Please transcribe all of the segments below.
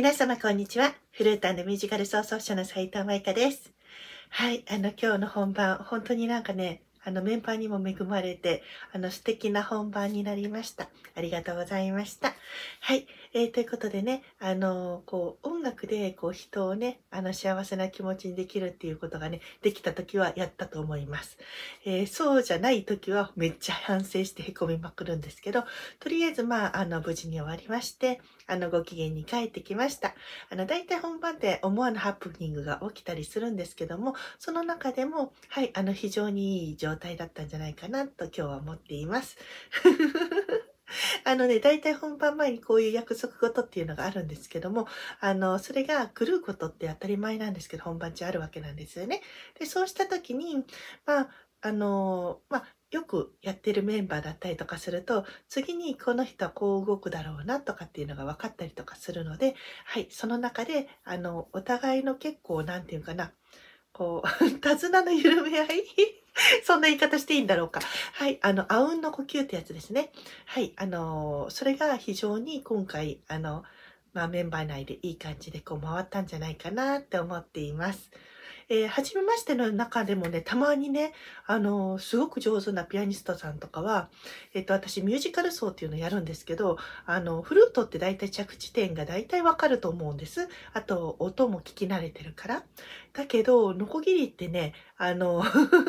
皆様こんにちは。フルータンのミュージカル創作者の斉藤舞香です。はい、あの今日の本番、本当になんかね、あのメンバーにも恵まれて、あの素敵な本番になりました。ありがとうございました。はい、えー、ということでね、あのこう、音楽でこう人をね、あの幸せな気持ちにできるっていうことがね、できた時はやったと思います。えー、そうじゃない時はめっちゃ反省してへこみまくるんですけど、とりあえずまあ、あの無事に終わりまして、あのご機嫌に帰ってきました。あの大体本番で思わぬハプニングが起きたりするんですけども、その中でも、はい、あの非常にいい状態だったんじゃないかなと今日は思っています。あのね、大体本番前にこういう約束事っていうのがあるんですけども、あの、それが狂うことって当たり前なんですけど、本番中あるわけなんですよね。で、そうした時に、まあ、あの、まあ、よくやってるメンバーだったりとかすると、次にこの人はこう動くだろうなとかっていうのが分かったりとかするので、はい、その中で、あの、お互いの結構、なんていうかな、こう、手綱の緩め合い そんな言い方していいんだろうか。はい。あの、あうんの呼吸ってやつですね。はい。あの、それが非常に今回、あの、まあ、メンバー内でいい感じでこう回ったんじゃないかなって思っています。えー、初めましての中でもね、たまにね、あのー、すごく上手なピアニストさんとかは、えっ、ー、と、私、ミュージカル奏っていうのをやるんですけど、あの、フルートって大体着地点が大体わかると思うんです。あと、音も聞き慣れてるから。だけど、ノコギリってね、あの、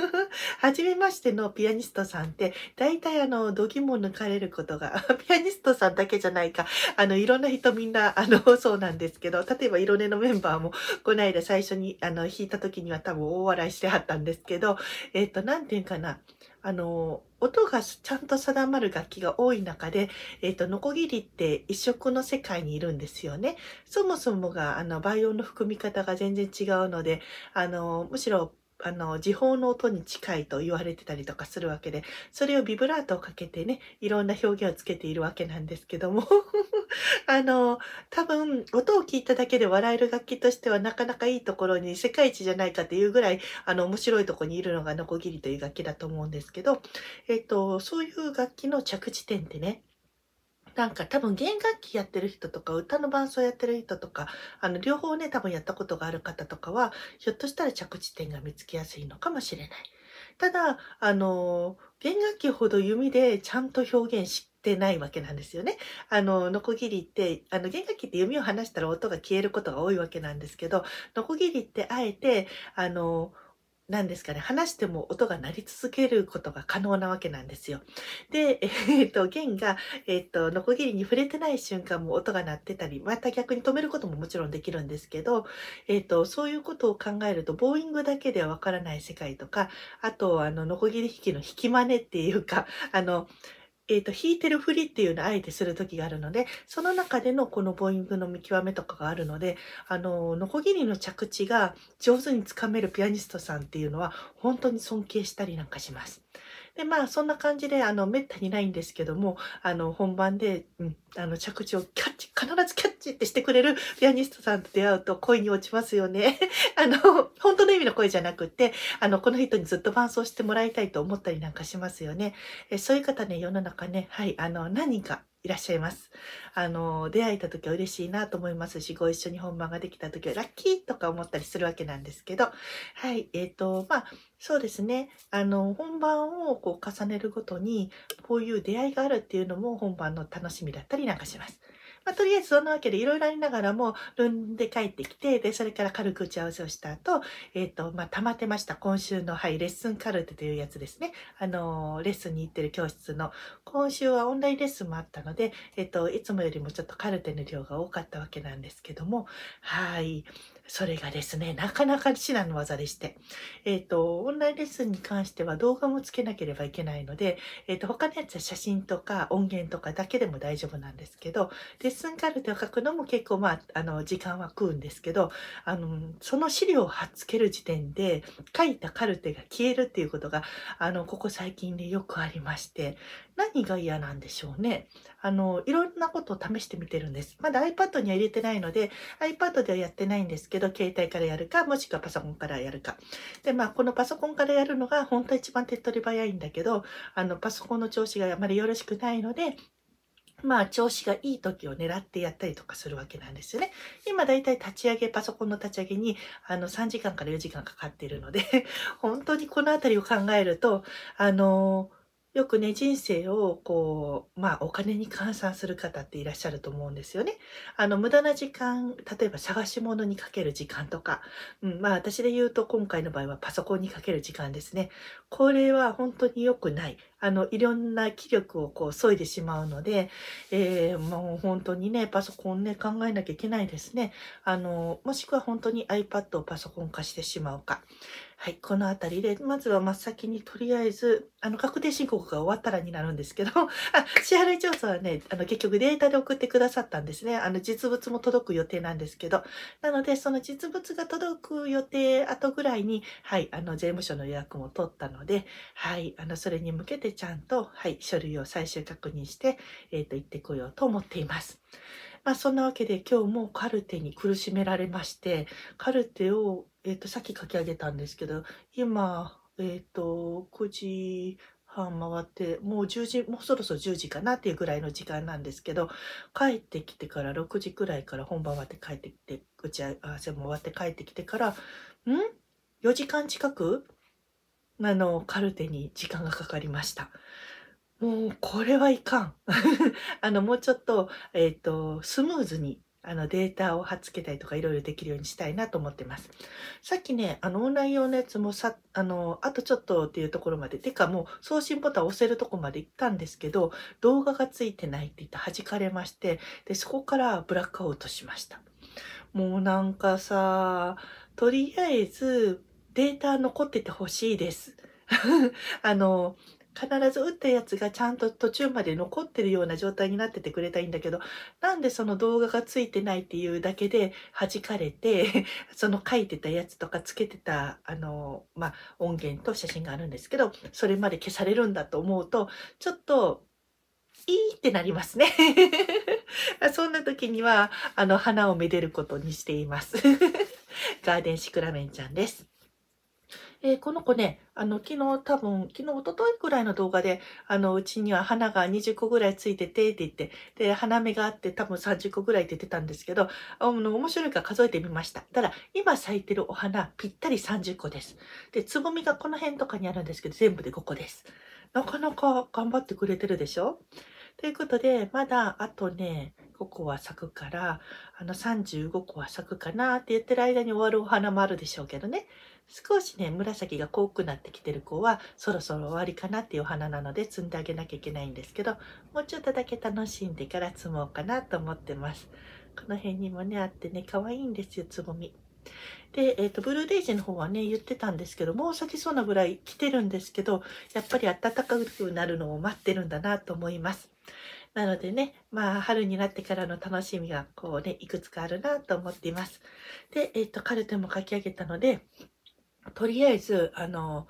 初めましてのピアニストさんって、大体あの、度肝抜かれることが、ピアニストさんだけじゃないか、あの、いろんな人みんな、あの、そうなんですけど、例えば、色根のメンバーも、この間最初に、あの、弾いた時時には多分大笑いしてはったんですけど、えっ、ー、と、なんていうかな、あの、音がちゃんと定まる楽器が多い中で、えっ、ー、と、ノコギリって一色の世界にいるんですよね。そもそもが、あの、倍音の含み方が全然違うので、あの、むしろあの、時報の音に近いと言われてたりとかするわけで、それをビブラートをかけてね、いろんな表現をつけているわけなんですけども あの、多分、音を聞いただけで笑える楽器としてはなかなかいいところに世界一じゃないかっていうぐらい、あの、面白いとこにいるのがノコギリという楽器だと思うんですけど、えっと、そういう楽器の着地点ってね、なんか多分弦楽器やってる人とか歌の伴奏やってる人とかあの両方ね多分やったことがある方とかはひょっとしたら着地点が見つけやすいのかもしれない。ただあの弦楽器ほど弓でちゃんと表現してないわけなんですよね。あのノコギリってあの弦楽器って弓を離したら音が消えることが多いわけなんですけどノコギリってあえてあのんですかね、話しても音が鳴り続けることが可能なわけなんですよ。で、えー、っと、弦が、えー、っと、ノコギリに触れてない瞬間も音が鳴ってたり、また逆に止めることももちろんできるんですけど、えー、っと、そういうことを考えると、ボーイングだけではわからない世界とか、あと、あの、ノコギリ弾きの弾き真似っていうか、あの、えー、と、弾いてる振りっていうのをあえてする時があるので、その中でのこのボーイングの見極めとかがあるので、あの、ノコギリの着地が上手につかめるピアニストさんっていうのは、本当に尊敬したりなんかします。でまあそんな感じであのめったにないんですけどもあの本番で、うん、あの着地をキャッチ必ずキャッチってしてくれるピアニストさんと出会うと恋に落ちますよね。あの本当の意味の恋じゃなくてあのこの人にずっと伴奏してもらいたいと思ったりなんかしますよね。えそういう方ね世の中ねはいあの何かいらっしゃいます。あの、出会えた時は嬉しいなと思いますし、ご一緒に本番ができた時はラッキーとか思ったりするわけなんですけど、はい、えっ、ー、と、まあ、そうですね、あの、本番をこう重ねるごとに、こういう出会いがあるっていうのも本番の楽しみだったりなんかします。まあ、とりあえずそんなわけでいろいろありながらも、ルンで帰ってきて、で、それから軽く打ち合わせをした後、えっ、ー、と、まあ、溜まってました。今週の、はい、レッスンカルテというやつですね。あの、レッスンに行ってる教室の、今週はオンラインレッスンもあったので、えっ、ー、と、いつもよりもちょっとカルテの量が多かったわけなんですけども、はい。それがですね、なかなか至難の技でして、えっ、ー、と、オンラインレッスンに関しては動画もつけなければいけないので、えっ、ー、と、他のやつは写真とか音源とかだけでも大丈夫なんですけど、レッスンカルテを書くのも結構、まあ、あの、時間は食うんですけど、あの、その資料を貼っつける時点で、書いたカルテが消えるっていうことが、あの、ここ最近で、よくありまして、何が嫌なんでしょうね。あの、いろんなことを試してみてるんです。まだ iPad には入れてないので、iPad ではやってないんですけど、携帯からやるか、もしくはパソコンからやるか。で、まあ、このパソコンからやるのが本当は一番手っ取り早いんだけど、あの、パソコンの調子があまりよろしくないので、まあ、調子がいい時を狙ってやったりとかするわけなんですよね。今だいたい立ち上げ、パソコンの立ち上げに、あの、3時間から4時間かかっているので本当にこのあたりを考えると、あのーよくね、人生をこう、まあお金に換算する方っていらっしゃると思うんですよね。あの、無駄な時間、例えば探し物にかける時間とか、うん、まあ私で言うと今回の場合はパソコンにかける時間ですね。これは本当に良くない。あの、いろんな気力をこう、削いでしまうので、えー、もう本当にね、パソコンね、考えなきゃいけないですね。あの、もしくは本当に iPad をパソコン化してしまうか。はい、この辺りで、まずは真っ先にとりあえず、あの、確定申告が終わったらになるんですけど、あ、支払い調査はね、あの、結局データで送ってくださったんですね。あの、実物も届く予定なんですけど、なので、その実物が届く予定後ぐらいに、はい、あの、税務署の予約も取ったので、はい、あの、それに向けてちゃんと、はい、書類を最終確認して、えっ、ー、と、行ってこようと思っています。まあ、そんなわけで今日もカルテに苦しめられまして、カルテをえっ、ー、と、さっき書き上げたんですけど、今、えっ、ー、と、9時半回って、もう10時、もうそろそろ10時かなっていうぐらいの時間なんですけど、帰ってきてから6時くらいから本番終わって帰ってきて、打ち合わせも終わって帰ってきてから、ん ?4 時間近くあの、カルテに時間がかかりました。もう、これはいかん。あの、もうちょっと、えっ、ー、と、スムーズにあのデータを貼っつけたりとかいろいろできるようにしたいなと思ってます。さっきね、あのオンライン用のやつもさ、あの、あとちょっとっていうところまで、てかもう送信ボタン押せるとこまで行ったんですけど、動画がついてないって言って弾かれまして、で、そこからブラックアウトしました。もうなんかさ、とりあえずデータ残っててほしいです。あの、必ず打ったやつがちゃんと途中まで残ってるような状態になっててくれたいんだけど、なんでその動画がついてないっていうだけで弾かれて、その書いてたやつとかつけてた、あの、まあ、音源と写真があるんですけど、それまで消されるんだと思うと、ちょっと、いいってなりますね。そんな時には、あの、花をめでることにしています。ガーデンシクラメンちゃんです。えー、この子ね、あの、昨日多分、昨日、おとといぐらいの動画で、あの、うちには花が20個ぐらいついてて、って言って、で、花芽があって多分30個ぐらいって言ってたんですけど、あの、面白いから数えてみました。ただ、今咲いてるお花、ぴったり30個です。で、つぼみがこの辺とかにあるんですけど、全部で5個です。なかなか頑張ってくれてるでしょということで、まだあとね、5個は咲くから、あの35個は咲くかなって言ってる間に終わるお花もあるでしょうけどね。少しね紫が濃くなってきてる子はそろそろ終わりかなっていうお花なので摘んであげなきゃいけないんですけどもうちょっとだけ楽しんでから摘もうかなと思ってますこの辺にもねあってね可愛いんですよつぼみで、えーと、ブルーデイジの方はね言ってたんですけどもう咲きそうなぐらい来てるんですけどやっぱり暖かくなるのを待ってるんだなと思いますなのでね、まあ、春になってからの楽しみが、こうね、いくつかあるなと思っています。で、えっ、ー、と、カルテも書き上げたので、とりあえず、あの、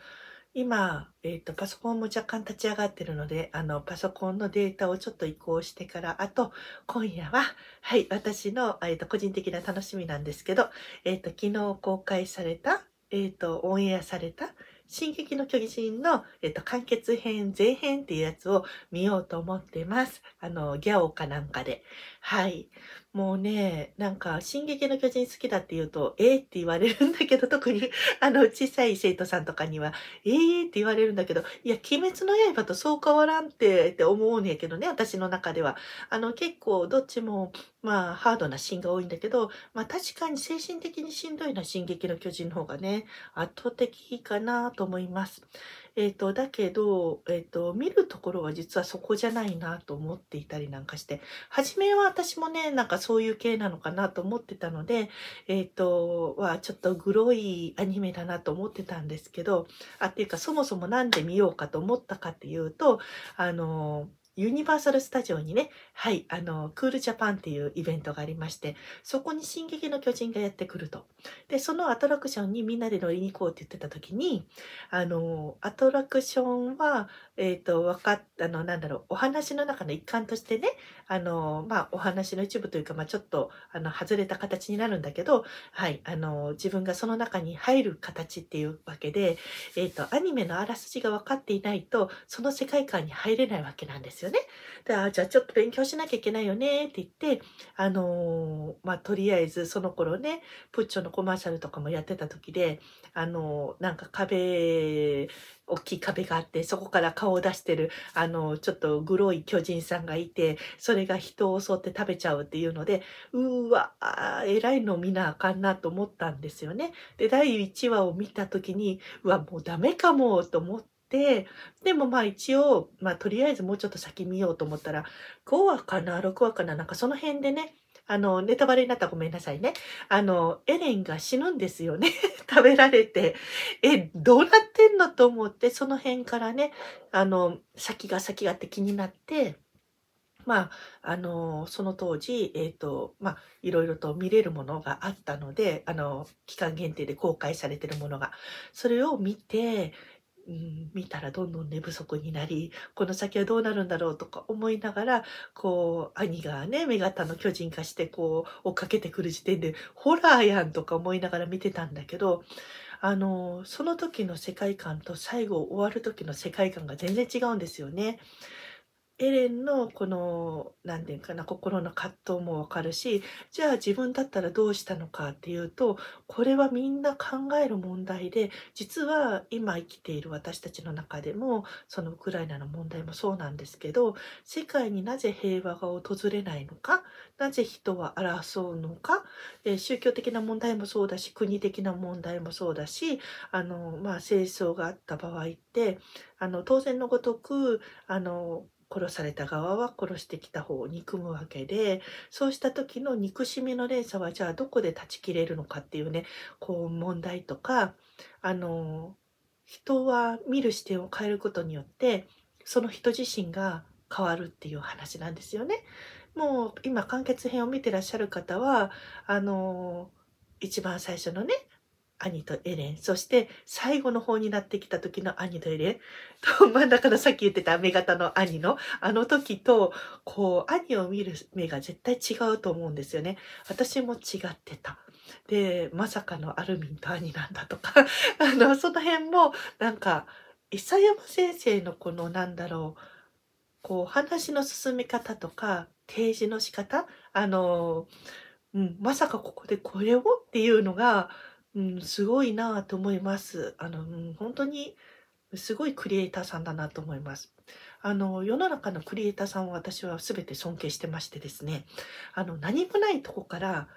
今、えっ、ー、と、パソコンも若干立ち上がってるので、あの、パソコンのデータをちょっと移行してから、あと、今夜は、はい、私の、えっ、ー、と、個人的な楽しみなんですけど、えっ、ー、と、昨日公開された、えっ、と、オンエアされた、進撃の巨人の、えっと、完結編、前編っていうやつを見ようと思ってます。あの、ギャオかなんかで。はい。もうね、なんか、進撃の巨人好きだって言うと、ええー、って言われるんだけど、特に、あの、小さい生徒さんとかには、ええー、って言われるんだけど、いや、鬼滅の刃とそう変わらんって、って思うんやけどね、私の中では。あの、結構、どっちも、まあ、ハードなシーンが多いんだけど、まあ、確かに精神的にしんどいな、進撃の巨人の方がね、圧倒的かなと思います。えーと、だけど、えーと、見るところは実はそこじゃないなと思っていたりなんかして初めは私もねなんかそういう系なのかなと思ってたので、えーと、とはちょっとグロいアニメだなと思ってたんですけどあっていうかそもそも何で見ようかと思ったかっていうとあのーユニバーサル・スタジオにね、はい、あの、クールジャパンっていうイベントがありまして、そこに進撃の巨人がやってくると。で、そのアトラクションにみんなで乗りに行こうって言ってた時に、あの、アトラクションは、えっ、ー、と、わかっ、あの、なんだろう、お話の中の一環としてね、あの、まあ、お話の一部というか、まあ、ちょっと、あの、外れた形になるんだけど、はい、あの、自分がその中に入る形っていうわけで、えっ、ー、と、アニメのあらすじが分かっていないと、その世界観に入れないわけなんですですよね。で、あじゃあちょっと勉強しなきゃいけないよねって言って、あのー、まあ、とりあえずその頃ね、プッチョのコマーシャルとかもやってた時で、あのー、なんか壁、大きい壁があって、そこから顔を出してる、あのー、ちょっとグロい巨人さんがいて、それが人を襲って食べちゃうっていうので、うーわー、偉いの見なあかんなと思ったんですよね。で、第1話を見た時に、うわ、もうダメかもと思ってでもまあ一応、まあ、とりあえずもうちょっと先見ようと思ったら5話かな6話かななんかその辺でねあの、ネタバレになったらごめんなさいね。あの、エレンが死ぬんですよね。食べられて。え、どうなってんのと思って、その辺からね、あの、先が先がって気になって、まあ、あの、その当時、えっ、ー、と、まあ、いろいろと見れるものがあったので、あの、期間限定で公開されてるものが、それを見て、うん、見たらどんどん寝不足になりこの先はどうなるんだろうとか思いながらこう兄がね女型の巨人化してこう追っかけてくる時点でホラーやんとか思いながら見てたんだけどあのその時の世界観と最後終わる時の世界観が全然違うんですよね。エレンのこの何て言うかな心の葛藤もわかるしじゃあ自分だったらどうしたのかっていうとこれはみんな考える問題で実は今生きている私たちの中でもそのウクライナの問題もそうなんですけど世界になぜ平和が訪れないのかなぜ人は争うのか、え宗教的な問題もそうだし国的な問題もそうだしあの、まあ、戦争があった場合ってあの当然のごとくあの殺された側は殺してきた方を憎むわけでそうした時の憎しみの連鎖はじゃあどこで断ち切れるのかっていうねこう問題とかあの人は見る視点を変えることによってその人自身が変わるっていう話なんですよね。もう今完結編を見てらっしゃる方はあの一番最初のね兄とエレン、そして最後の方になってきた時の兄とエレンと、真ん中のさっき言ってた目型の兄のあの時と、こう、兄を見る目が絶対違うと思うんですよね。私も違ってた。で、まさかのアルミンと兄なんだとか あの、その辺も、なんか、諫山先生のこの、なんだろう、こう、話の進め方とか、提示の仕方あの、うん、まさかここでこれをっていうのが、うん、すごいなあと思います。あの、うん、本当にすごいクリエイターさんだなと思います。あの、世の中のクリエイターさんを私は全て尊敬してましてですね、あの、何もないとこから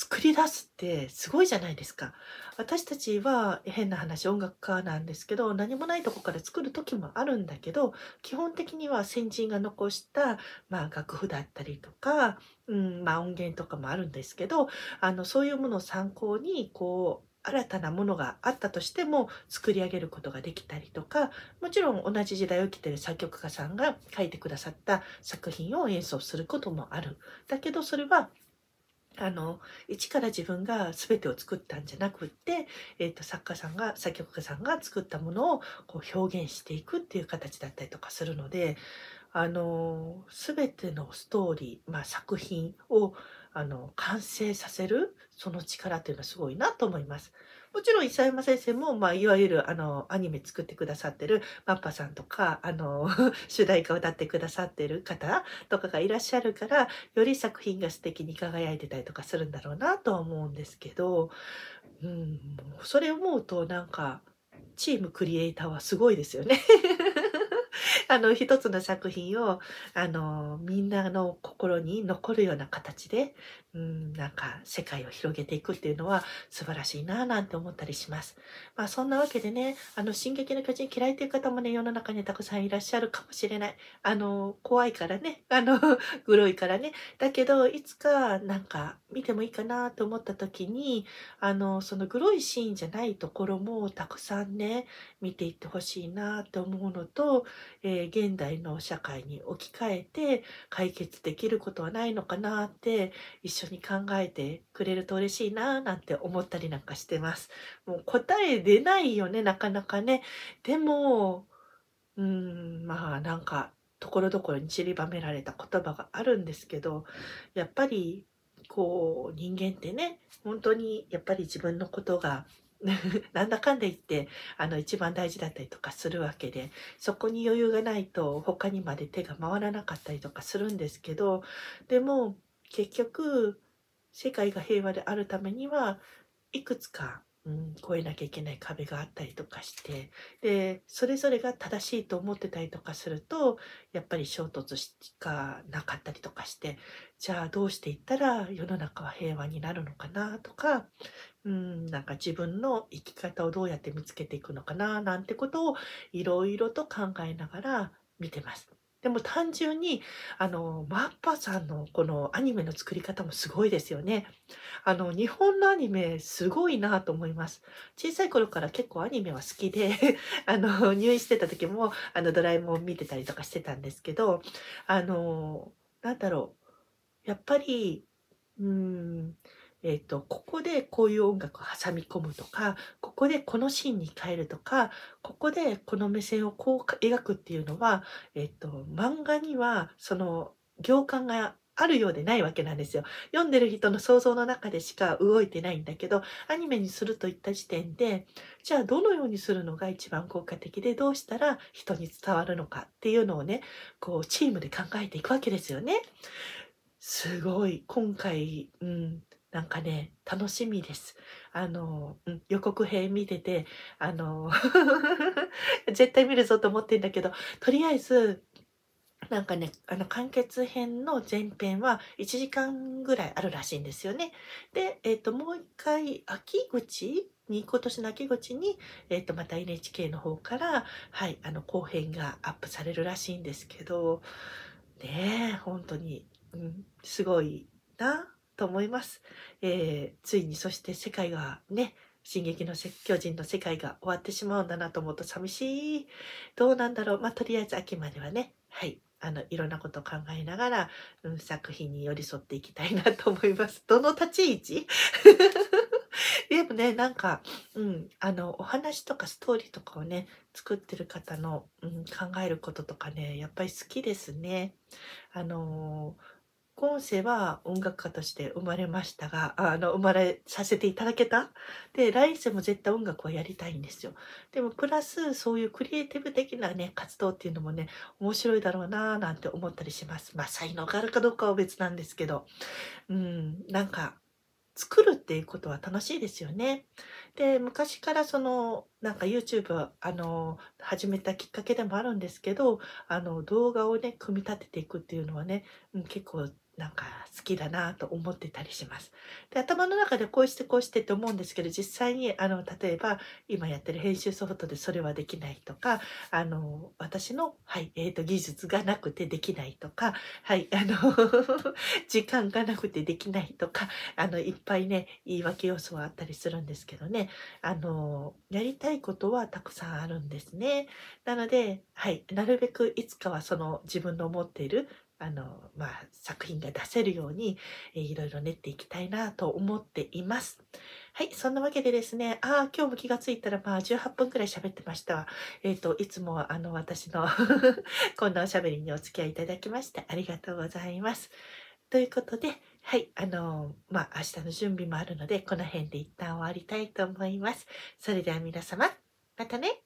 作り出すってすごいじゃないですか私たちは変な話音楽家なんですけど何もないとこから作る時もあるんだけど基本的には先人が残した、まあ、楽譜だったりとか、うんまあ、音源とかもあるんですけどあのそういうものを参考にこう新たなものがあったとしても作り上げることができたりとかもちろん同じ時代を生きてる作曲家さんが書いてくださった作品を演奏することもあるだけどそれはあの一から自分が全てを作ったんじゃなくって、えーと、と作家さんが作曲家さんが作ったものをこう表現していくっていう形だったりとかするのであの全てのストーリー、まあ、作品をあの完成させるその力っていうのはすごいなと思います。もちろん佐山先生も、まあ、いわゆるあのアニメ作ってくださってるマッパさんとかあの 主題歌を歌ってくださってる方とかがいらっしゃるからより作品が素敵に輝いてたりとかするんだろうなとは思うんですけど、うん、それ思うとなんかチームクリエイターはすごいですよねあの一つの作品をあのみんなの心に残るような形で、うん、なんか世界を広げていくっていうのは素晴らしいななんて思ったりします。まあそんなわけでね、あの進撃の巨人嫌いという方もね世の中にたくさんいらっしゃるかもしれない。あの怖いからね、あの グロいからね。だけどいつかなんか見てもいいかなと思った時に、あのそのグロいシーンじゃないところもたくさんね見ていってほしいなと思うのと、ええー、現代の社会に置き換えて解決できることはないのかなって一緒に考えてくれると嬉しいななんて思ったりなんかしてます。もう答え出ないよね、なかなかね。でも、うん、まあなんか、ところどころに散りばめられた言葉があるんですけど、やっぱりこう人間ってね本当にやっぱり自分のことが なんだかんで言ってあの一番大事だったりとかするわけでそこに余裕がないと他にまで手が回らなかったりとかするんですけどでも結局世界が平和であるためにはいくつか、うん、越えなきゃいけない壁があったりとかしてでそれぞれが正しいと思ってたりとかするとやっぱり衝突しかなかったりとかしてじゃあどうしていったら世の中は平和になるのかなとかうんなんか自分の生き方をどうやって見つけていくのかななんてことをいろいろと考えながら見てます。でも単純にあのマッパさんのこのアニメの作り方もすごいですよね。あの日本のアニメすごいなと思います。小さい頃から結構アニメは好きで あの入院してた時もあのドラえもん見てたりとかしてたんですけどあのなんだろうやっぱりうんえっ、ー、と、ここでこういう音楽を挟み込むとか、ここでこのシーンに変えるとか、ここでこの目線をこう描くっていうのは、えっ、ー、と、漫画にはその行間があるようでないわけなんですよ。読んでる人の想像の中でしか動いてないんだけど、アニメにするといった時点で、じゃあどのようにするのが一番効果的で、どうしたら人に伝わるのかっていうのをね、こうチームで考えていくわけですよね。すごい、今回、うん、なんかね、楽しみです。あの、うん、予告編見てて、あの、絶対見るぞと思ってんだけど、とりあえず、なんかね、あの、完結編の前編は1時間ぐらいあるらしいんですよね。で、えっ、ー、と、もう一回、秋口に、今年の秋口に、えっ、ー、と、また NHK の方から、はい、あの、後編がアップされるらしいんですけど、ねえ、本当に、うん、すごいな。と思います。えー、ついにそして世界がね、進撃の巨人の世界が終わってしまうんだなと思うと寂しい。どうなんだろう。まあ、とりあえず秋まではね、はい、あの、いろんなことを考えながら、うん、作品に寄り添っていきたいなと思います。どの立ち位置 でもね、なんか、うん、あの、お話とかストーリーとかをね、作ってる方の、うん、考えることとかね、やっぱり好きですね。あのー今世は音楽家として生まれましたがあの生まれさせていただけたで来世も絶対音楽はやりたいんですよでもプラスそういうクリエイティブ的なね活動っていうのもね面白いだろうなーなんて思ったりしますまあ才能があるかどうかは別なんですけどうんなんか作るっていうことは楽しいですよね。で昔からそのなんか YouTube あの始めたきっかけでもあるんですけどあの動画をね組み立てていくっていうのはね、うん、結構なんか好きだなと思ってたりします。で頭の中でこうしてこうしてって思うんですけど実際にあの例えば今やってる編集ソフトでそれはできないとかあの私の、はいえーと、と技術がなくてできないとか、はい、あの 時間がなくてできないとかあのいっぱいね言い訳要素はあったりするんですけどねあのやりたいことはたくさんあるんですね。なので、はい、なるべくいつかはその自分の持っているあの、まあ、作品が出せるように、えー、いろいろ練っていきたいなと思っています。はい、そんなわけでですね、ああ、今日も気がついたら、まあ、18分くらい喋ってました。えっ、ー、と、いつも、あの、私の こんなおしゃべりにお付き合いいただきまして、ありがとうございます。ということで、はい、あのまあ、明日の準備もあるので、この辺で一旦終わりたいと思います。それでは皆様、またね